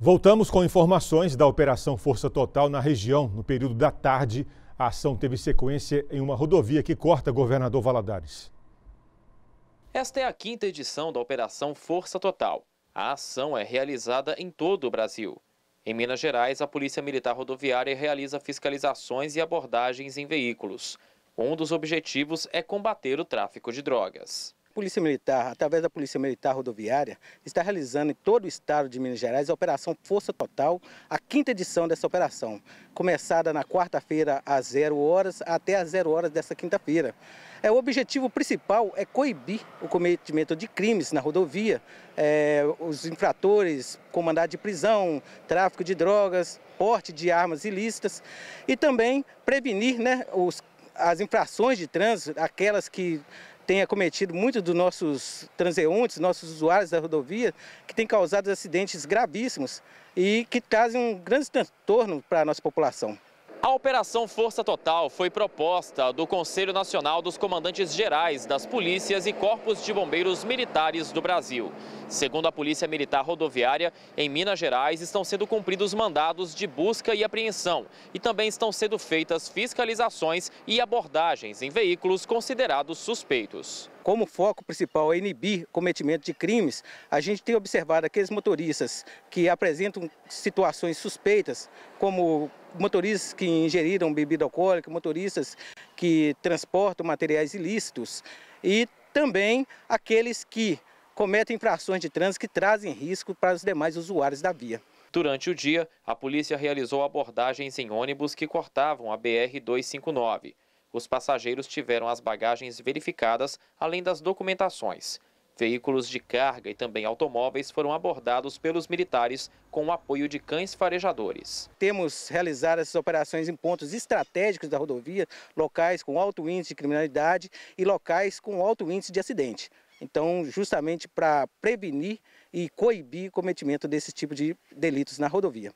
Voltamos com informações da Operação Força Total na região. No período da tarde, a ação teve sequência em uma rodovia que corta Governador Valadares. Esta é a quinta edição da Operação Força Total. A ação é realizada em todo o Brasil. Em Minas Gerais, a Polícia Militar Rodoviária realiza fiscalizações e abordagens em veículos. Um dos objetivos é combater o tráfico de drogas. Polícia Militar, através da Polícia Militar Rodoviária, está realizando em todo o estado de Minas Gerais a Operação Força Total, a quinta edição dessa operação, começada na quarta-feira às 0 horas até às 0 horas dessa quinta-feira. É, o objetivo principal é coibir o cometimento de crimes na rodovia, é, os infratores comandados de prisão, tráfico de drogas, porte de armas ilícitas e também prevenir né, os, as infrações de trânsito, aquelas que tem acometido muitos dos nossos transeuntes, nossos usuários da rodovia, que tem causado acidentes gravíssimos e que trazem um grande transtorno para a nossa população. A Operação Força Total foi proposta do Conselho Nacional dos Comandantes Gerais das Polícias e Corpos de Bombeiros Militares do Brasil. Segundo a Polícia Militar Rodoviária, em Minas Gerais estão sendo cumpridos mandados de busca e apreensão e também estão sendo feitas fiscalizações e abordagens em veículos considerados suspeitos como foco principal é inibir cometimento de crimes, a gente tem observado aqueles motoristas que apresentam situações suspeitas, como motoristas que ingeriram bebida alcoólica, motoristas que transportam materiais ilícitos e também aqueles que cometem infrações de trânsito que trazem risco para os demais usuários da via. Durante o dia, a polícia realizou abordagens em ônibus que cortavam a BR-259. Os passageiros tiveram as bagagens verificadas, além das documentações. Veículos de carga e também automóveis foram abordados pelos militares com o apoio de cães farejadores. Temos realizado essas operações em pontos estratégicos da rodovia, locais com alto índice de criminalidade e locais com alto índice de acidente. Então, justamente para prevenir e coibir o cometimento desse tipo de delitos na rodovia.